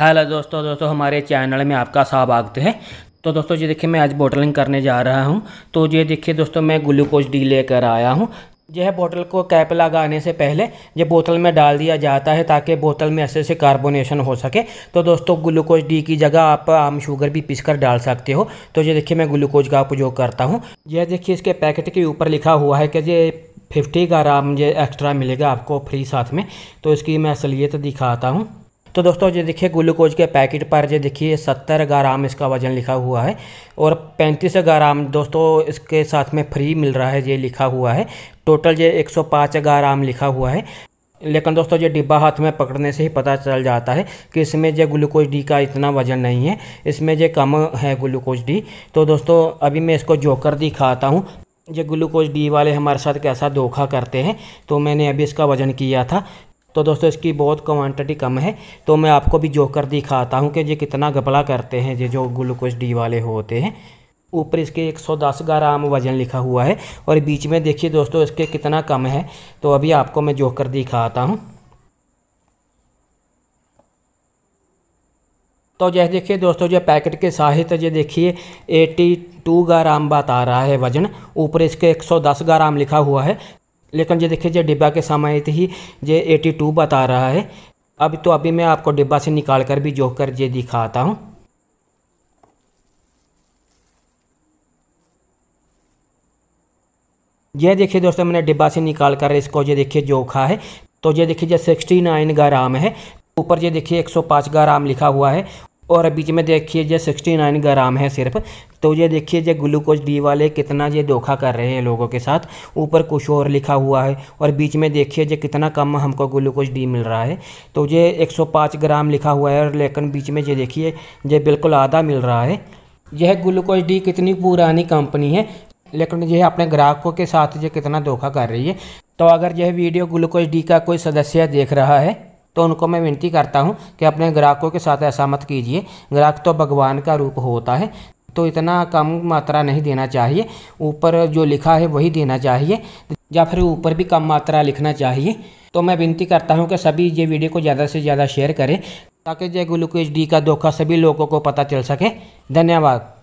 hello दोस्तों दोस्तों हमारे चैनल में आपका स्वागत है तो दोस्तों ये देखिए मैं आज बोटलिंग करने जा रहा हूँ तो ये देखिए दोस्तों मैं ग्लूकोज डी लेकर आया हूँ यह बोतल को कैप लगाने से पहले यह बोतल में डाल दिया जाता है ताकि बोतल में अच्छे से कार्बोनेशन हो सके तो दोस्तों ग्लूकोज डी की जगह आप आम शुगर भी पीस कर डाल सकते हो तो ये देखिए मैं ग्लूकोज का उपयोग करता हूँ यह देखिए इसके पैकेट के ऊपर लिखा हुआ है कि ये फिफ्टी ग्राम ये एक्स्ट्रा मिलेगा आपको फ्री साथ में तो इसकी मैं असलियत दिखाता हूँ तो दोस्तों ये देखिए ग्लूकोज के पैकेट पर ये देखिए सत्तर ग्राम इसका वज़न लिखा हुआ है और पैंतीस ग्राम दोस्तों इसके साथ में फ्री मिल रहा है ये लिखा हुआ है टोटल ये 105 ग्राम लिखा हुआ है लेकिन दोस्तों ये डिब्बा हाथ में पकड़ने से ही पता चल जाता है कि इसमें जो ग्लूकोज डी का इतना वजन नहीं है इसमें जो कम है ग्लूकोज डी तो दोस्तों अभी मैं इसको जोकर दिखाता हूँ ये ग्लूकोज डी वाले हमारे साथ कैसा धोखा करते हैं तो मैंने अभी इसका वज़न किया था तो दोस्तों इसकी बहुत क्वांटिटी कम है तो मैं आपको भी जोकर दिखाता हूँ कि ये कितना घपला करते हैं ये जो ग्लूकोज डी वाले होते हैं ऊपर इसके 110 ग्राम वजन लिखा हुआ है और बीच में देखिए दोस्तों इसके कितना कम है तो अभी आपको मैं जोकर दिखाता हूँ तो जैसे देखिए दोस्तों जो पैकेट के साहित्य ये देखिए 82 ग्राम बता रहा है वजन ऊपर इसके 110 ग्राम लिखा हुआ है लेकिन ये देखिए जो डिब्बा के समय ही ये 82 बता रहा है अब तो अभी मैं आपको डिब्बा से निकाल कर भी जोह कर ये दिखाता हूँ ये देखिए दोस्तों मैंने डिब्बा से निकाल कर इसको ये देखिए जोखा है तो ये देखिए जो 69 ग्राम है ऊपर ये देखिए 105 ग्राम लिखा हुआ है और बीच में देखिए जो 69 ग्राम है सिर्फ तो ये देखिए जो ग्लूकोज डी वाले कितना ये धोखा कर रहे हैं लोगों के साथ ऊपर कुछ और लिखा हुआ है और बीच में देखिए जो कितना कम हमको ग्लूकोज डी मिल रहा है तो ये 105 ग्राम लिखा हुआ है और लेकिन बीच में ये देखिए ये बिल्कुल आधा मिल रहा है यह ग्लूकोज डी कितनी पुरानी कंपनी है लेकिन यह अपने ग्राहकों के साथ ये कितना धोखा कर रही है तो अगर यह वीडियो ग्लूकोज डी का कोई सदस्य देख रहा है तो उनको मैं विनती करता हूँ कि अपने ग्राहकों के साथ ऐसा मत कीजिए ग्राहक तो भगवान का रूप होता है तो इतना कम मात्रा नहीं देना चाहिए ऊपर जो लिखा है वही देना चाहिए या फिर ऊपर भी कम मात्रा लिखना चाहिए तो मैं विनती करता हूँ कि सभी ये वीडियो को ज़्यादा से ज़्यादा शेयर करें ताकि जय ग्लूकोज डी का धोखा सभी लोगों को पता चल सके धन्यवाद